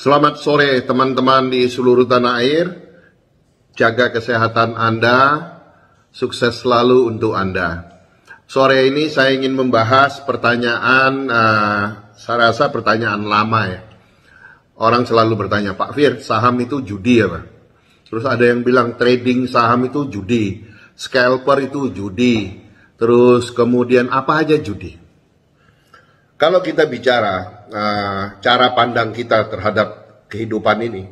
Selamat sore teman-teman di seluruh tanah air. Jaga kesehatan Anda, sukses selalu untuk Anda. Sore ini saya ingin membahas pertanyaan, uh, saya rasa pertanyaan lama ya. Orang selalu bertanya, Pak Fir, saham itu judi ya Pak? Terus ada yang bilang trading saham itu judi, scalper itu judi, terus kemudian apa aja judi. Kalau kita bicara uh, cara pandang kita terhadap kehidupan ini,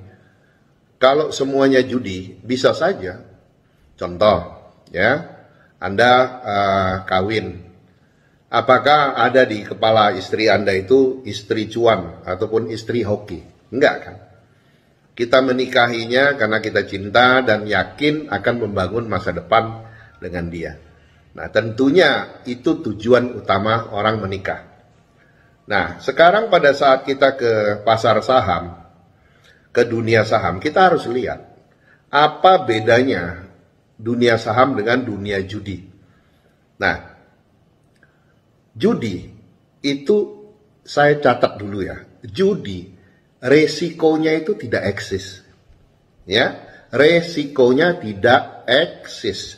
kalau semuanya judi, bisa saja. Contoh, ya, Anda uh, kawin, apakah ada di kepala istri Anda itu istri cuan ataupun istri hoki? Enggak kan? Kita menikahinya karena kita cinta dan yakin akan membangun masa depan dengan dia. Nah, tentunya itu tujuan utama orang menikah. Nah, sekarang pada saat kita ke pasar saham, ke dunia saham, kita harus lihat apa bedanya dunia saham dengan dunia judi. Nah, judi itu saya catat dulu ya. Judi resikonya itu tidak eksis. Ya, resikonya tidak eksis.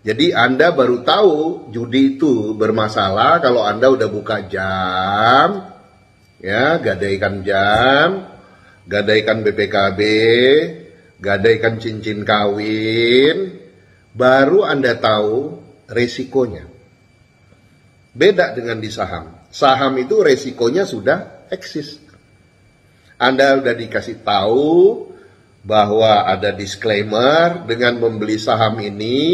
Jadi Anda baru tahu judi itu bermasalah kalau Anda udah buka jam, ya gadaikan jam, gadaikan BPKB, gadaikan cincin kawin, baru Anda tahu resikonya. Beda dengan di saham. Saham itu resikonya sudah eksis. Anda sudah dikasih tahu bahwa ada disclaimer dengan membeli saham ini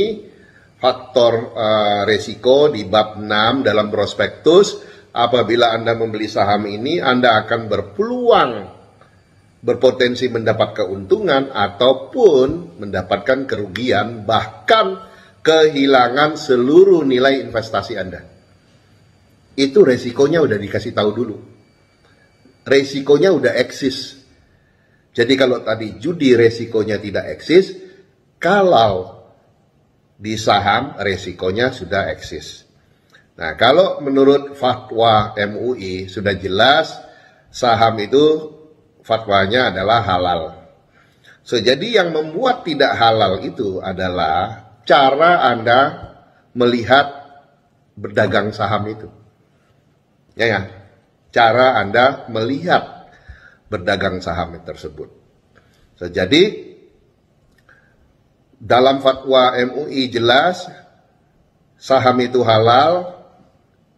faktor uh, resiko di bab 6 dalam prospektus apabila Anda membeli saham ini Anda akan berpeluang berpotensi mendapat keuntungan ataupun mendapatkan kerugian bahkan kehilangan seluruh nilai investasi Anda. Itu resikonya udah dikasih tahu dulu. Resikonya udah eksis. Jadi kalau tadi judi resikonya tidak eksis, kalau di saham resikonya sudah eksis. Nah, kalau menurut fatwa MUI sudah jelas saham itu fatwanya adalah halal. So, jadi yang membuat tidak halal itu adalah cara Anda melihat berdagang saham itu. Ya, ya. Cara Anda melihat berdagang saham tersebut. So, jadi dalam fatwa MUI jelas saham itu halal,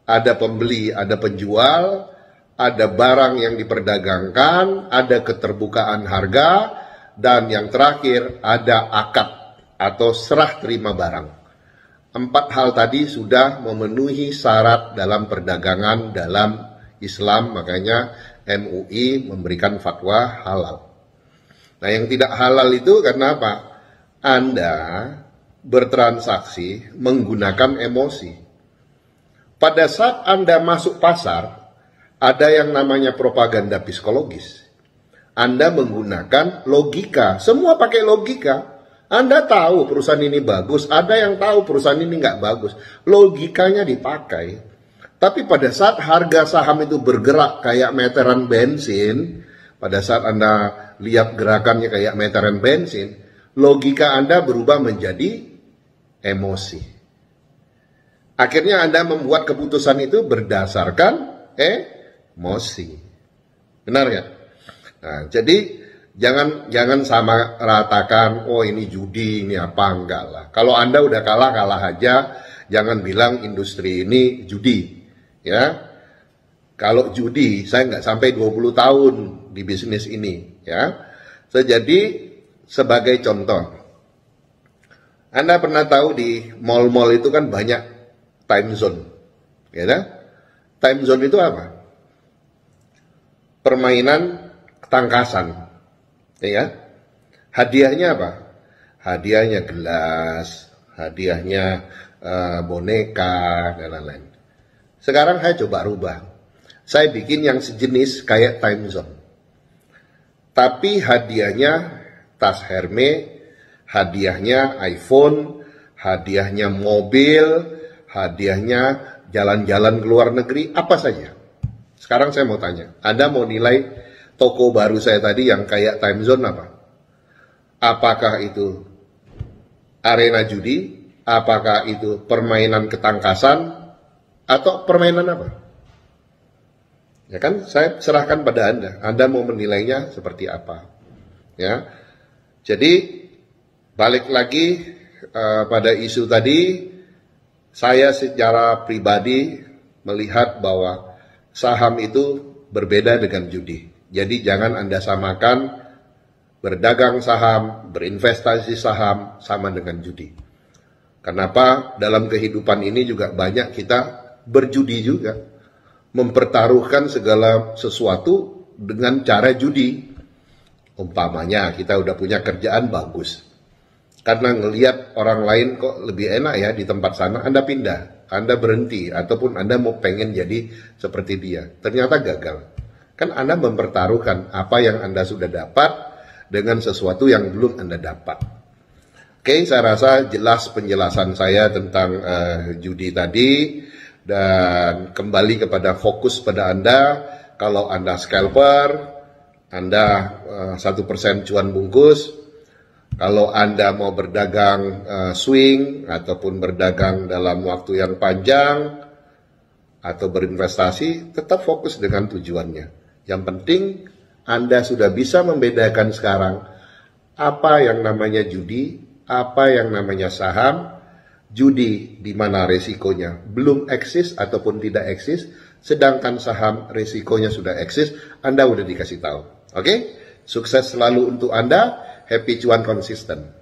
ada pembeli, ada penjual, ada barang yang diperdagangkan, ada keterbukaan harga, dan yang terakhir ada akad atau serah terima barang. Empat hal tadi sudah memenuhi syarat dalam perdagangan dalam Islam, makanya MUI memberikan fatwa halal. Nah, yang tidak halal itu karena apa? Anda bertransaksi menggunakan emosi. Pada saat Anda masuk pasar, ada yang namanya propaganda psikologis. Anda menggunakan logika, semua pakai logika. Anda tahu perusahaan ini bagus, ada yang tahu perusahaan ini nggak bagus. Logikanya dipakai. Tapi pada saat harga saham itu bergerak kayak meteran bensin, pada saat Anda lihat gerakannya kayak meteran bensin, logika Anda berubah menjadi emosi. Akhirnya Anda membuat keputusan itu berdasarkan emosi. Benar ya? Nah, jadi jangan jangan sama ratakan, oh ini judi, ini apa enggak lah. Kalau Anda udah kalah kalah aja, jangan bilang industri ini judi. Ya. Kalau judi, saya nggak sampai 20 tahun di bisnis ini, ya. So, jadi sebagai contoh, Anda pernah tahu di mall-mall itu kan banyak time zone. Ya kan? Time zone itu apa? Permainan tangkasan. Ya. Hadiahnya apa? Hadiahnya gelas, hadiahnya uh, boneka dan lain-lain. Sekarang saya coba rubah. Saya bikin yang sejenis kayak time zone. Tapi hadiahnya tas Hermes, hadiahnya iPhone, hadiahnya mobil, hadiahnya jalan-jalan ke luar negeri, apa saja. Sekarang saya mau tanya, Anda mau nilai toko baru saya tadi yang kayak time zone apa? Apakah itu arena judi? Apakah itu permainan ketangkasan? Atau permainan apa? Ya kan, saya serahkan pada Anda. Anda mau menilainya seperti apa? Ya, jadi balik lagi uh, pada isu tadi, saya secara pribadi melihat bahwa saham itu berbeda dengan judi. Jadi jangan Anda samakan berdagang saham, berinvestasi saham sama dengan judi. Kenapa dalam kehidupan ini juga banyak kita berjudi juga. Mempertaruhkan segala sesuatu dengan cara judi umpamanya kita udah punya kerjaan bagus karena ngelihat orang lain kok lebih enak ya di tempat sana Anda pindah Anda berhenti ataupun Anda mau pengen jadi seperti dia ternyata gagal kan Anda mempertaruhkan apa yang Anda sudah dapat dengan sesuatu yang belum Anda dapat oke saya rasa jelas penjelasan saya tentang uh, judi tadi dan kembali kepada fokus pada Anda kalau Anda scalper anda eh, satu persen cuan bungkus. Kalau Anda mau berdagang eh, swing ataupun berdagang dalam waktu yang panjang atau berinvestasi, tetap fokus dengan tujuannya. Yang penting Anda sudah bisa membedakan sekarang apa yang namanya judi, apa yang namanya saham, judi di mana resikonya belum eksis ataupun tidak eksis, sedangkan saham resikonya sudah eksis, Anda sudah dikasih tahu. Oke, okay? sukses selalu untuk Anda. Happy cuan konsisten.